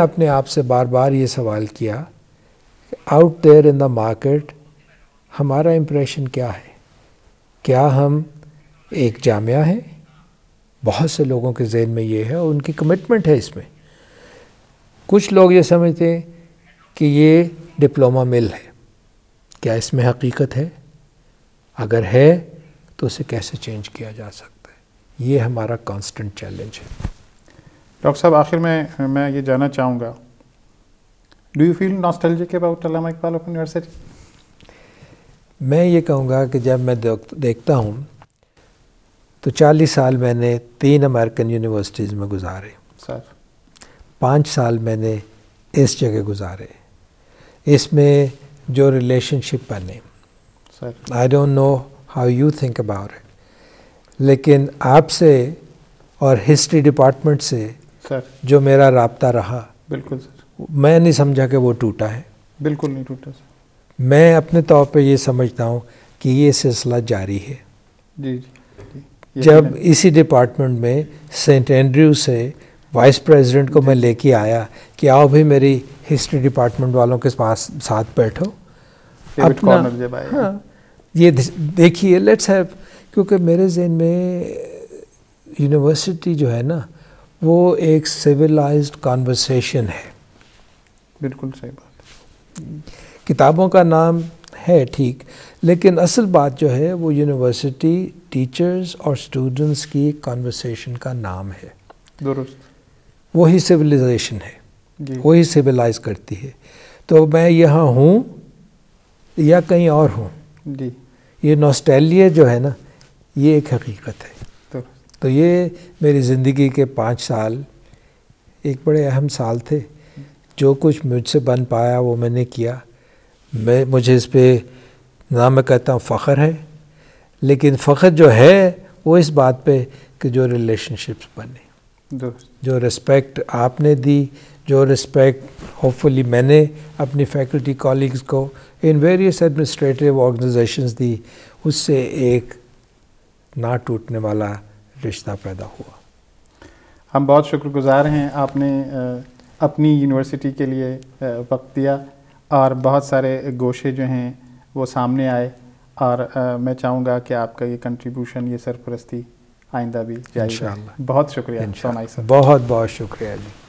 अपने आप से बार बार ये सवाल किया out there in the market हमारा इम्प्रेशन क्या है क्या हम एक जामिया हैं बहुत से लोगों के जहन में ये है और उनकी कमिटमेंट है इसमें कुछ लोग ये समझते हैं कि ये डिप्लोमा मिल है क्या इसमें हकीकत है अगर है तो उसे कैसे चेंज किया जा सकता है ये हमारा कांस्टेंट चैलेंज है डॉक्टर साहब आखिर में मैं ये जानना चाहूँगा do you feel nostalgic about Allama Iqbal Open University मैं ये कहूँगा कि जब मैं देखता हूँ तो 40 साल मैंने तीन अमेरिकन यूनिवर्सिटीज़ में गुजारे सर पाँच साल मैंने इस जगह गुजारे इसमें जो रिलेशनशिप बने sir I don't know how you think about it लेकिन आपसे और हिस्ट्री डिपार्टमेंट से सर जो मेरा रबता रहा बिल्कुल सर मैं नहीं समझा कि वो टूटा है बिल्कुल नहीं टूटा सर मैं अपने तौर पे ये समझता हूँ कि ये सिलसिला जारी है जी जी, जब इसी डिपार्टमेंट में सेंट एंड्रयू से वाइस प्रेसिडेंट को मैं लेके आया कि आओ भी मेरी हिस्ट्री डिपार्टमेंट वालों के पास साथ बैठो अपना हाँ, ये देखिए लेट्स हैव क्योंकि मेरे जहन में यूनिवर्सिटी जो है ना वो एक सिविलाइज्ड कॉन्वर्सेशन है बिल्कुल सही बात किताबों का नाम है ठीक लेकिन असल बात जो है वो यूनिवर्सिटी टीचर्स और स्टूडेंट्स की कॉन्वर्सेशन का नाम है दुरुस्त वही सिविलाइजेशन है वही सिविलाइज करती है तो मैं यहाँ हूँ या कहीं और हूँ जी ये नॉस्टैलिया जो है ना ये एक हकीकत है तो ये मेरी ज़िंदगी के पाँच साल एक बड़े अहम साल थे जो कुछ मुझसे बन पाया वो मैंने किया मैं मुझे इस पर ना मैं कहता हूँ फ़ख्र है लेकिन फ़ख्र जो है वो इस बात पे कि जो रिलेशनशिप्स बने जो रिस्पेक्ट आपने दी जो रिस्पेक्ट होपफुली मैंने अपनी फैकल्टी कॉलिग्स को इन वेरियस एडमिनिस्ट्रेटिव ऑर्गेनाइजेशंस दी उससे एक ना टूटने वाला रिश्ता पैदा हुआ हम बहुत शुक्रगुजार हैं आपने अपनी यूनिवर्सिटी के लिए वक्त दिया और बहुत सारे गोशे जो हैं वो सामने आए और मैं चाहूँगा कि आपका ये कंट्रीब्यूशन ये सरपरस्ती आइंदा भी जाए बहुत शुक्रिया बहुत बहुत शुक्रिया जी